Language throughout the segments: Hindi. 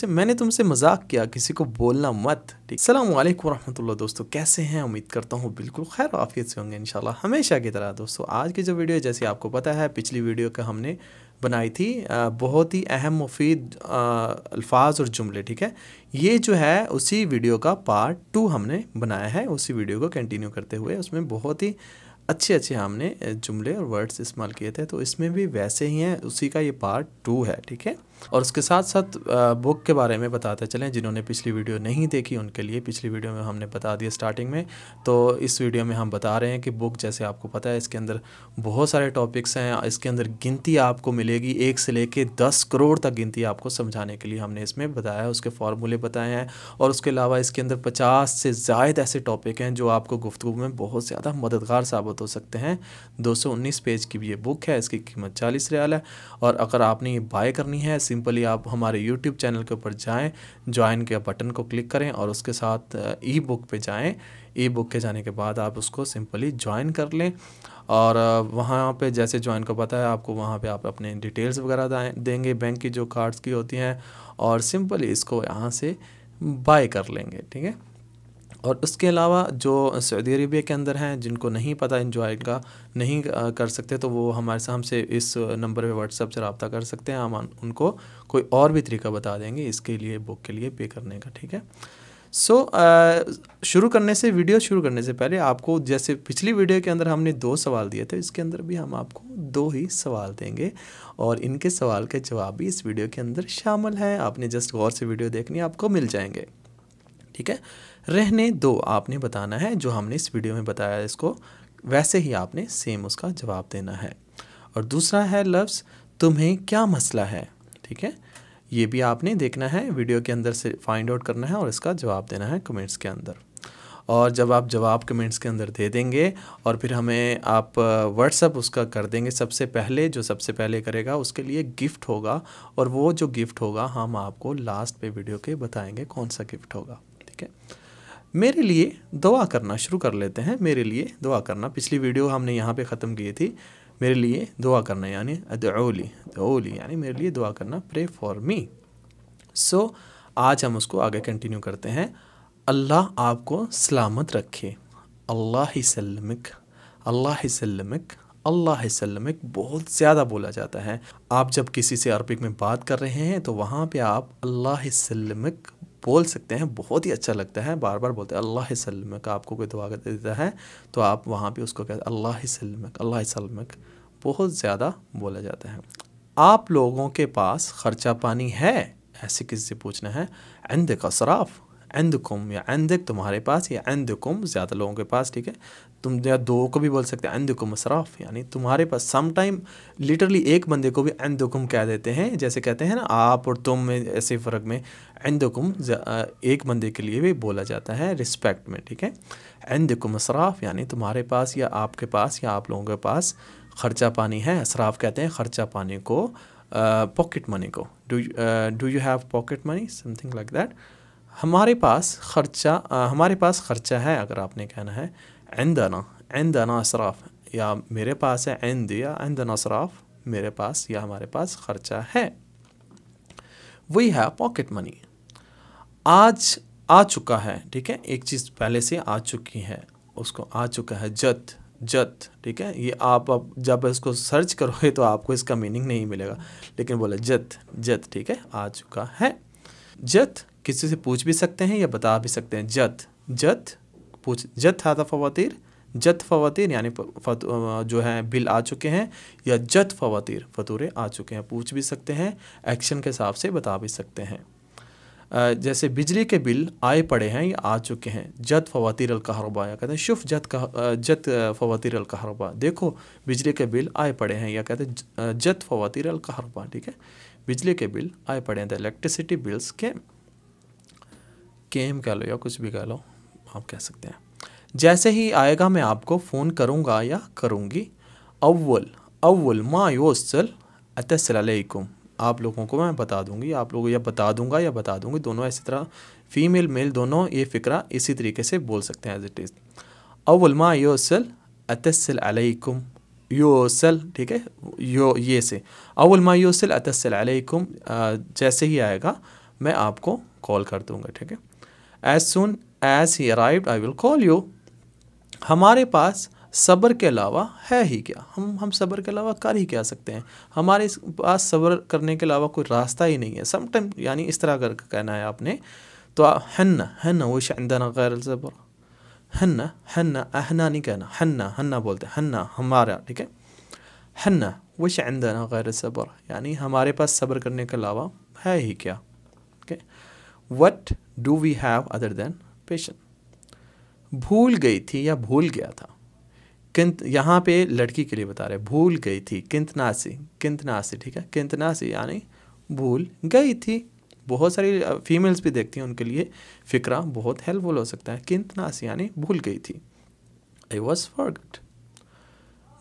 से मैंने तुमसे मजाक किया किसी को बोलना मत ठीक सलाम वालेकुम रहमतुल्लाह दोस्तों कैसे हैं उम्मीद करता हूँ बिल्कुल खैर आफियत से होंगे इंशाल्लाह हमेशा की तरह दोस्तों आज की जो वीडियो जैसे आपको पता है पिछली वीडियो का हमने बनाई थी बहुत ही अहम मुफीद अल्फाज और जुमले ठीक है ये जो है उसी वीडियो का पार्ट टू हमने बनाया है उसी वीडियो को कंटिन्यू करते हुए उसमें बहुत ही अच्छे अच्छे हमने जुमले और वर्ड्स इस्तेमाल किए थे तो इसमें भी वैसे ही हैं उसी का ये पार्ट टू है ठीक है और उसके साथ साथ बुक के बारे में बताते चलें जिन्होंने पिछली वीडियो नहीं देखी उनके लिए पिछली वीडियो में हमने बता दिया स्टार्टिंग में तो इस वीडियो में हम बता रहे हैं कि बुक जैसे आपको पता है इसके अंदर बहुत सारे टॉपिक्स हैं इसके अंदर गिनती आपको मिलेगी एक से लेके दस करोड़ तक गिनती आपको समझाने के लिए हमने इसमें बताया है उसके फार्मूले बताए हैं और उसके अलावा इसके अंदर पचास से ज़ायद ऐसे टॉपिक हैं जो आपको गुफ्तु में बहुत ज़्यादा मददगार साबित हो सकते हैं दो पेज की भी ये बुक है इसकी कीमत चालीस रियाल है और अगर आपने ये बाय करनी है सिंपली आप हमारे यूट्यूब चैनल के ऊपर जाएँ ज्वाइन के बटन को क्लिक करें और उसके साथ ई बुक पर जाएँ ई बुक के जाने के बाद आप उसको सिंपली ज्वाइन कर लें और वहाँ पे जैसे ज्वाइन को पता है आपको वहाँ पे आप अपने डिटेल्स वगैरह देंगे बैंक की जो कार्ड्स की होती हैं और सिंपली इसको यहाँ से बाय कर लेंगे ठीक है और उसके अलावा जो सऊदी अरेबिया के अंदर हैं जिनको नहीं पता इन्जॉय का नहीं कर सकते तो वो हमारे साथ हमसे इस नंबर पे व्हाट्सअप से रबता कर सकते हैं हम उनको कोई और भी तरीका बता देंगे इसके लिए बुक के लिए पे करने का ठीक है सो so, शुरू करने से वीडियो शुरू करने से पहले आपको जैसे पिछली वीडियो के अंदर हमने दो सवाल दिए थे इसके अंदर भी हम आपको दो ही सवाल देंगे और इनके सवाल के जवाब भी इस वीडियो के अंदर शामिल है आपने जस्ट गौर से वीडियो देखनी आपको मिल जाएंगे ठीक है रहने दो आपने बताना है जो हमने इस वीडियो में बताया इसको वैसे ही आपने सेम उसका जवाब देना है और दूसरा है लफ्स तुम्हें क्या मसला है ठीक है ये भी आपने देखना है वीडियो के अंदर से फाइंड आउट करना है और इसका जवाब देना है कमेंट्स के अंदर और जब आप जवाब कमेंट्स के अंदर दे देंगे और फिर हमें आप व्हाट्सअप उसका कर देंगे सबसे पहले जो सबसे पहले करेगा उसके लिए गिफ्ट होगा और वो जो गिफ्ट होगा हम आपको लास्ट पे वीडियो के बताएंगे कौन सा गिफ्ट होगा ठीक है मेरे लिए दुआ करना शुरू कर लेते हैं मेरे लिए दुआ करना पिछली वीडियो हमने यहाँ पे ख़त्म की थी मेरे लिए दुआ करना यानी अदली अदली यानी मेरे लिए दुआ करना प्रे फॉर मी सो आज हम उसको आगे कंटिन्यू करते हैं अल्लाह आपको सलामत रखे अल्लाह सलमिक अल्लाह सलमिक अल्लाह सलमिक बहुत ज़्यादा बोला जाता है आप जब किसी से अरबिक में बात कर रहे हैं तो वहाँ पे आप अल्लाह सलमिक बोल सकते हैं बहुत ही अच्छा लगता है बार बार बोलते हैं अल्लाह सलमक आपको कोई दुआ कर देता है तो आप वहाँ पे उसको कहते अल्लाह सलमक अल्लाह सलमक बहुत ज़्यादा बोला जाता है आप लोगों के पास ख़र्चा पानी है ऐसे किससे पूछना है का कसराफ़ अंधकुम या अंधक तुम्हारे पास या अंधकुम ज़्यादा लोगों के पास ठीक है तुम या दो को भी बोल सकते हैं अंधकुम असराफ यानी तुम्हारे पास सम टाइम लिटरली एक बंदे को भी अंधकुम कह देते हैं जैसे कहते हैं ना आप और तुम में ऐसे फ़र्क में अंधकुम एक बंदे के लिए भी बोला जाता है रिस्पेक्ट में ठीक है अंधकुम असराफ यानी तुम्हारे पास या आपके पास या आप लोगों के पास खर्चा पानी है असराफ कहते हैं खर्चा पानी को पॉकेट मनी को do do you have pocket money something like that हमारे पास ख़र्चा हमारे पास ख़र्चा है अगर आपने कहना है आंदना आंदना असराफ या मेरे पास है आंद या आंदना असराफ मेरे पास या हमारे पास ख़र्चा है वही है पॉकेट मनी आज आ चुका है ठीक है एक चीज़ पहले से आ चुकी है उसको आ चुका है जत जत ठीक है ये आप अब जब इसको सर्च करोगे तो आपको इसका मीनिंग नहीं मिलेगा लेकिन बोला जत जत ठीक है आ चुका है जत किसी से पूछ भी सकते हैं या बता भी सकते हैं जत जत पूछ जत हाथा फवातिर जत फवातिर यानी जो है बिल आ चुके हैं या जत फवातिर फतूरे आ चुके हैं पूछ भी सकते हैं एक्शन के हिसाब से बता भी सकते हैं जैसे बिजली के बिल आए पड़े हैं या आ चुके हैं जत फवातिर अलकहरबा या कहते हैं शुफ जत कह जत फवातिर अलकहरबा देखो बिजली के बिल आए पड़े हैं या कहते हैं जत फवातिर अलकहरबा ठीक है बिजली के बिल आए पड़े हैं द तो इलेक्ट्रिसिटी बिल्स के गेम कह लो या कुछ भी कह लो आप कह सकते हैं जैसे ही आएगा मैं आपको फ़ोन करूँगा या करूँगी अव्वल अव्वल माँ योसल असलकुम आप लोगों को मैं बता दूंगी आप लोगों या बता दूंगा या बता दूंगी दोनों इसी तरह फ़ीमेल मेल दोनों ये फ़िक्रा इसी तरीके से बोल सकते हैं एज इट इज़ अव्वल माँ योसल अतसलकुम योसल ठीक है यो ये से अव्वल माँ योसल अतसलकुम जैसे ही आएगा मैं आपको कॉल कर दूँगा ठीक है as soon as he arrived I will call you हमारे पास सब्र के अलावा है ही क्या हम हम सब्र के अलावा कर ही क्या सकते हैं हमारे पास सब्र करने के अलावा कोई रास्ता ही नहीं है समटाइम यानी इस तरह कर कहना है आपने तो हन्ना हन्ना वो शन गैर सब्र हन्ना हन्ना अहना नहीं कहना हन्ना हन्ना बोलते हैं हन्ना हमारा ठीक है हन्ना वो अंदना गैर सब्र यानी हमारे पास सब्र करने के अलावा है ही क्या ठीक है what do we have other than patience भूल गई थी या भूल गया था किंत यहाँ पे लड़की के लिए बता रहे भूल गई थी किंतनासी किंतनासी ठीक है किंतनासी यानी भूल गई थी बहुत सारी फीमेल्स भी देखती हैं उनके लिए फिक्रा बहुत हेल्पफुल हो सकता है किंतनासी यानी भूल गई थी आई वॉज फॉरगट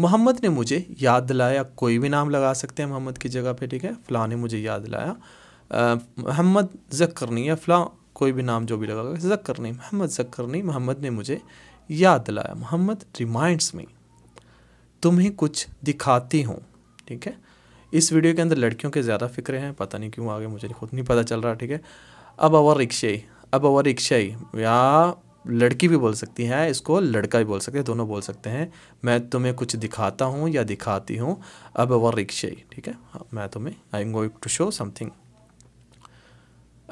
मोहम्मद ने मुझे याद दिलाया कोई भी नाम लगा सकते हैं मोहम्मद की जगह पे ठीक है फ़लाँ ने मुझे याद दिलाया मोहम्मद ज़क नहीं है फ़लाँ कोई भी नाम जो भी लगा जक्कर नहीं मोहम्मद जक्कर नहीं मोहम्मद ने मुझे याद दिलाया मोहम्मद रिमाइंड्स मी तुम्हें कुछ दिखाती हूँ ठीक है इस वीडियो के अंदर लड़कियों के ज़्यादा फिक्र हैं पता नहीं क्यों आगे मुझे खुद नहीं पता चल रहा ठीक है अब अवर रिक्शाई अब अवर रिक्शाई या लड़की भी बोल सकती है इसको लड़का भी बोल सकते हैं दोनों बोल सकते हैं मैं तुम्हें कुछ दिखाता हूँ या दिखाती हूँ अब अवर रिक्शाई ठीक है हाँ, मैं तुम्हें I am going to show something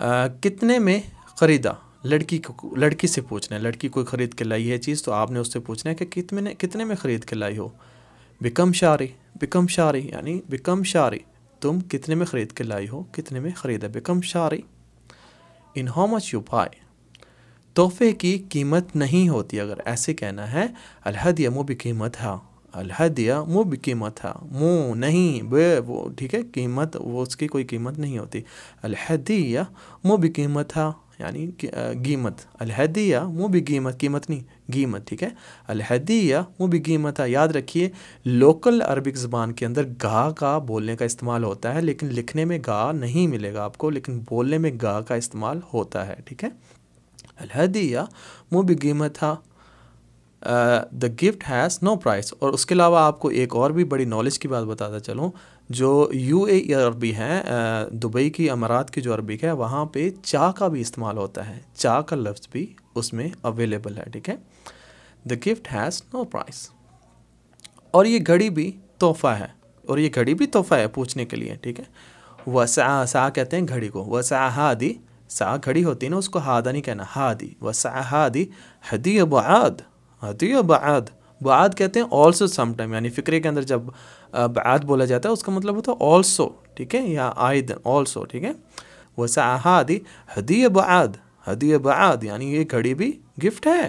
कितने में ख़रीदा लड़की को लड़की से पूछना है लड़की कोई ख़रीद के लाई है चीज़ तो आपने उससे पूछना है कि कितने कितने में ख़रीद के लाई हो बिकम शारी बिकम शारी यानी बिकम शारी तुम कितने में ख़रीद के लाई हो कितने में ख़रीदा बिकम शारी इन हाउ मच यू बाय तोहफे की कीमत नहीं होती अगर ऐसे कहना है अलहद यमो भी कीमत है अलहदिया भी कीमत मो नहीं बे वो ठीक है कीमत वो उसकी कोई कीमत नहीं होती अलहदिया भी कीमत यानी कीमत अलहदिया मो भी कीमत कीमत नहीं कीमत ठीक है अलहदिया मो भी कीमत है याद रखिए लोकल अरबिक ज़बान के अंदर गा का बोलने का इस्तेमाल होता है लेकिन लिखने में गा नहीं मिलेगा आपको लेकिन बोलने में गा का इस्तेमाल होता है ठीक है अलहदिया मो भी कीमत था the gift has no price और उसके अलावा आपको एक और भी बड़ी नॉलेज की बात बताता चलूँ जो यू ए e अरबी हैं uh, दुबई की अमारात की जो अरबी है वहाँ पे चा का भी इस्तेमाल होता है चा का लफ्ज़ भी उसमें अवेलेबल है ठीक है the gift has no price और ये घड़ी भी तोहफा है और ये घड़ी भी तोहफा है पूछने के लिए ठीक है वसा सा कहते हैं घड़ी को वसा हादी सा घड़ी होती है ना उसको हादा नहीं कहना हादी वसा हादी हदी अबाद आती है बाद बाद कहते हैं ऑल्सो समटाइम यानी फ़िक्रे के अंदर जब बाद बोला जाता है उसका मतलब होता है ऑल्सो ठीक है या आयदन ऑल्सो ठीक है वैसा आदि हदी बाद हदीय बाद यानी ये घड़ी भी गिफ्ट है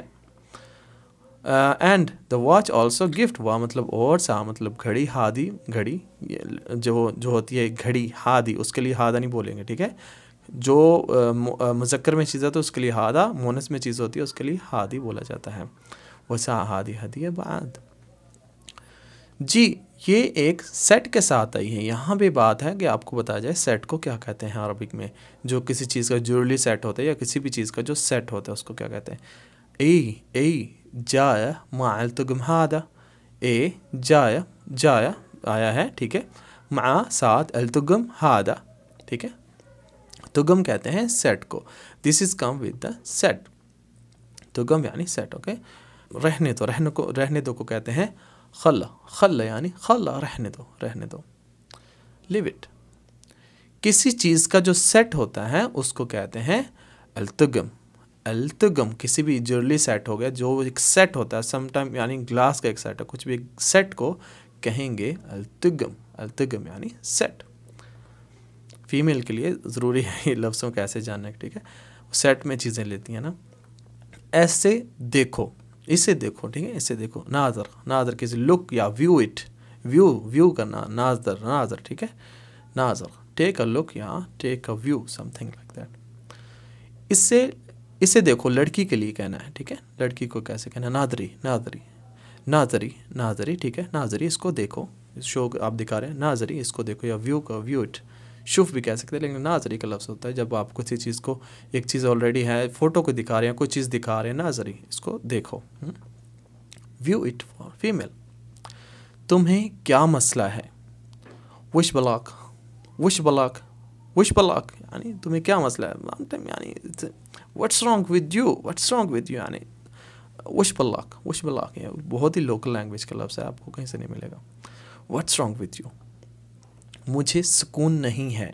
and the watch also gift वाह मतलब और सा मतलब घड़ी हादी घड़ी जो जो होती है घड़ी हादी उसके लिए हादा नहीं बोलेंगे ठीक है जो मुजक्र मुजक्कर में चीज़ है तो उसके लिए हादा मोनस में चीज़ होती है उसके लिए हादी बोला जाता है वसा हादी हदी बाद जी ये एक सेट के साथ आई है यहाँ भी बात है कि आपको बताया जाए सेट को क्या कहते हैं अरबिक में जो किसी चीज़ का जुरली सेट होता है या किसी भी चीज़ का जो सेट होता है उसको क्या कहते हैं ए ए जाया माल तो गुमहादा ए जाया जाया आया है ठीक है मा सात अल तुगम तो हाद ठीक है तुगम तो कहते हैं सेट को this is come with the set तुगम यानी सेट ओके रहने दो रहने को रहने दो को कहते हैं खल खल यानी खल रहने दो रहने दो लिव इट किसी चीज़ का जो सेट होता है उसको कहते हैं अल्तगम अल्तगम किसी भी जर्ली सेट हो गया जो एक सेट होता है समटाइम यानी ग्लास का एक सेट है कुछ भी एक सेट को कहेंगे अल्तगम अल्तगम यानी सेट फीमेल के लिए ज़रूरी है ये लफ्ज़ों कैसे जानना ठीक है सेट में चीज़ें लेती हैं ना ऐसे देखो इसे देखो ठीक है इसे देखो नाजर नाजर किसी लुक या व्यू इट व्यू व्यू करना नाजर नाजर ठीक है नाजर टेक अ लुक या take a view something like that इससे इसे देखो लड़की के लिए कहना है ठीक है लड़की को कैसे कहना है नादरी नादरी नाजरी नाजरी ठीक है नाजरी इसको देखो शो आप दिखा रहे हैं नाजरी इसको देखो या व्यू का व्यू इट शुभ भी कह सकते हैं लेकिन नाजरी का लफ्ज़ होता है जब आप किसी चीज़ को एक चीज़ ऑलरेडी है फ़ोटो को दिखा रहे हैं कोई चीज़ दिखा रहे हैं नाजरी इसको देखो व्यू इट फॉर फीमेल तुम्हें क्या मसला है विश बलाक विश बलाक विश बलाक यानी तुम्हें क्या मसला है यानी what's wrong with you what's wrong with you यानी विश बलाक विश ब्लॉक बहुत ही लोकल लैंग्वेज का लफ्ज़ है आपको कहीं से नहीं मिलेगा व्हाट्स रॉन्ग विद यू मुझे सुकून नहीं है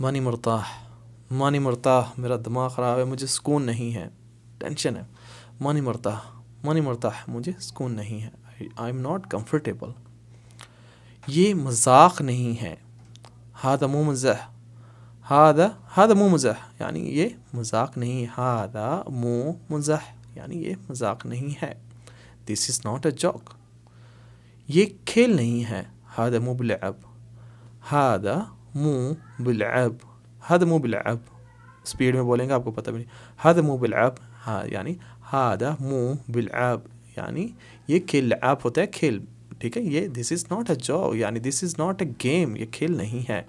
मानी मरता मानी मरता मेरा दिमाग ख़राब है मुझे सुकून नहीं है टेंशन है मानी मरता मानी मरता मुझे सुकून नहीं है आई एम नॉट कम्फर्टेबल ये मजाक नहीं है हाद मो मज़ह हाद हाद मो मज़ह यानी ये मजाक नहीं हाद मो मज़ह यानी ये मजाक नहीं है this is not a joke ये खेल नहीं है हादा मुबलअब हादा मुँह बिलैब हद मुँह बिलैब स्पीड में बोलेंगे आपको पता भी नहीं हद मुँह बिलैब हा यानी हादा मुँह बिलैब यानी ये खेल ऐप होता है खेल ठीक है ये this is not a job यानी this is not a game ये खेल नहीं है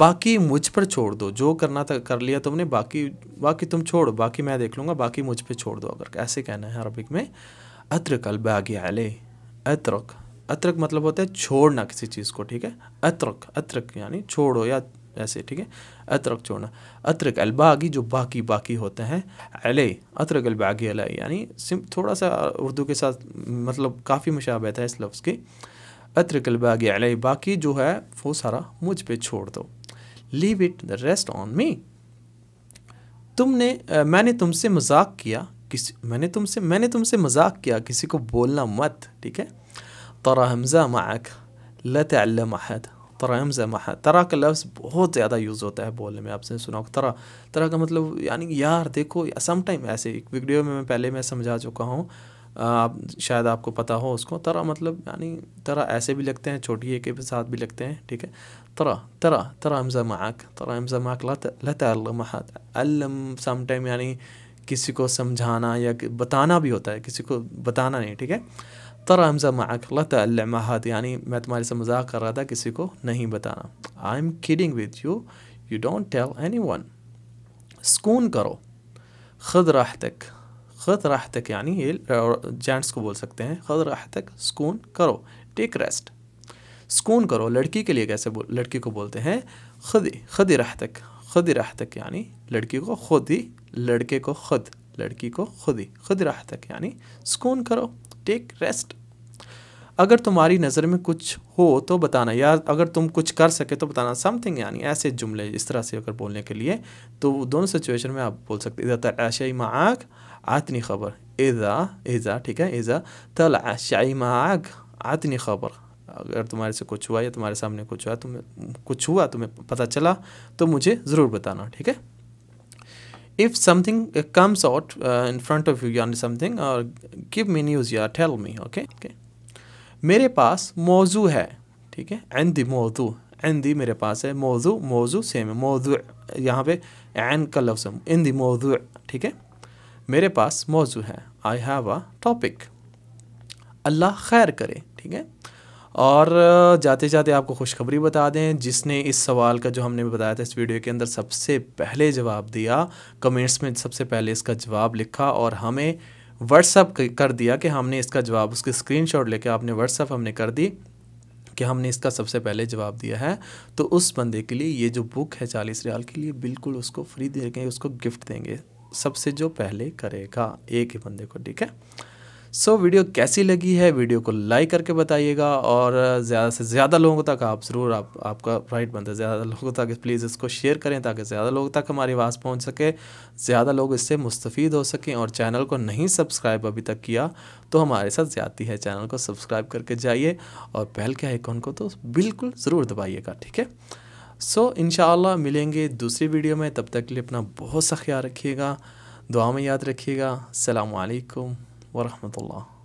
बाकी मुझ पर छोड़ दो जो करना था कर लिया तुमने बाकी बाकी तुम छोड़ो बाकी मैं देख लूँगा बाकी मुझ पर छोड़ दो अगर कैसे कहना है अरबिक में अतरक अलबागी आले अतरक अतरक मतलब होता है छोड़ना किसी चीज़ को ठीक है अतरक अतरक यानी छोड़ो या ऐसे ठीक है अतरक छोड़ना अतरक अलबागी जो बाकी बाकी होते हैं अले अतरक अलबागी अले यानी सिम थोड़ा सा उर्दू के साथ मतलब काफ़ी मुशाबत है इस लफ्ज़ की अतरक अलबागी अले बाकी जो है वो सारा मुझ पर छोड़ दो leave it the rest on me तुमने आ, मैंने तुमसे मजाक किया किसी मैंने तुमसे मैंने तुमसे मजाक किया किसी को बोलना मत ठीक है ترى همزة معك لا تعلم أحد तरह हम जमा तरह का लफ्ज़ बहुत ज़्यादा यूज़ होता है बोलने में आपने सुना होगा तरह तरह का मतलब यानी यार देखो या समटाइम ऐसे एक वीडियो में मैं पहले मैं समझा चुका हूँ आप शायद आपको पता हो उसको तरह मतलब यानी तरह ऐसे भी लगते हैं छोटी ए के साथ भी लगते हैं ठीक है तरह तरह तरह हमजा माक तरह हमजा माक लत अल्लम समटाइम यानी किसी को समझाना या बताना भी होता है किसी को बताना नहीं ठीक है तरा हमजा माक लता लमाहत यानी मैं तुम्हारे से मजाक कर रहा था किसी को नहीं बताना I am kidding with you you don't tell anyone सुकून करो खुद राह तक खुद राह तक यानी ये जेंट्स को बोल सकते हैं खुद राह तक सुकून करो टेक रेस्ट सुकून करो लड़की के लिए कैसे बोल लड़की को बोलते हैं खुद खुद राह तक खुद राह तक यानी लड़की को खुद ही लड़के को खुद लड़की को खुद ही खुद राह तक यानी सुकून करो टेक रेस्ट अगर तुम्हारी नज़र में कुछ हो तो बताना या अगर तुम कुछ कर सके तो बताना समथिंग यानी ऐसे जुमले इस तरह से अगर बोलने के लिए तो दोनों सिचुएशन में आप बोल सकते आशाई तलाशाई आग आतनी खबर एज़ा एज़ा ठीक है एज़ा तलाशाई आग आतनी खबर अगर तुम्हारे से कुछ हुआ या तुम्हारे सामने कुछ हुआ तुम्हें कुछ हुआ तुम्हें पता चला तो मुझे ज़रूर बताना ठीक है if something comes out in front of you you something something or uh, give me news या tell me okay मेरे पास मौजू है ठीक है एन दी मौजू एन दी मेरे पास है मौजू मौजू सेम है मौजू यहाँ पे एन का लफ्स इन दी मौजू ठीक है मेरे पास मौजू है आई हैव अ टॉपिक अल्लाह खैर करे ठीक है और जाते जाते आपको खुशखबरी बता दें जिसने इस सवाल का जो हमने बताया था इस वीडियो के अंदर सबसे पहले जवाब दिया कमेंट्स में सबसे पहले इसका जवाब लिखा और हमें व्हाट्सअप कर दिया कि हमने इसका जवाब उसकी स्क्रीनशॉट लेके आपने व्हाट्सअप हमने कर दी कि हमने इसका सबसे पहले जवाब दिया है तो उस बंदे के लिए ये जो बुक है चालीस रियाल के लिए बिल्कुल उसको फ्री देंगे उसको गिफ्ट देंगे सबसे जो पहले करेगा एक ही बंदे को ठीक है सो so, वीडियो कैसी लगी है वीडियो को लाइक करके बताइएगा और ज़्यादा से ज़्यादा लोगों तक आप ज़रूर आप आपका राइट बनता है ज़्यादा लोगों तक प्लीज़ इसको शेयर करें ताकि ज़्यादा लोगों तक हमारी आवाज़ पहुँच सके ज़्यादा लोग इससे मुस्तफ़ हो सकें और चैनल को नहीं सब्सक्राइब अभी तक किया तो हमारे साथ ज़्यादा है चैनल को सब्सक्राइब करके जाइए और पहल के आइकॉन को तो बिल्कुल ज़रूर दबाइएगा ठीक है सो इन मिलेंगे दूसरी वीडियो में तब तक के लिए अपना बहुत सा ख्याल रखिएगा दुआ में याद रखिएगा अलैक्म ورحمة الله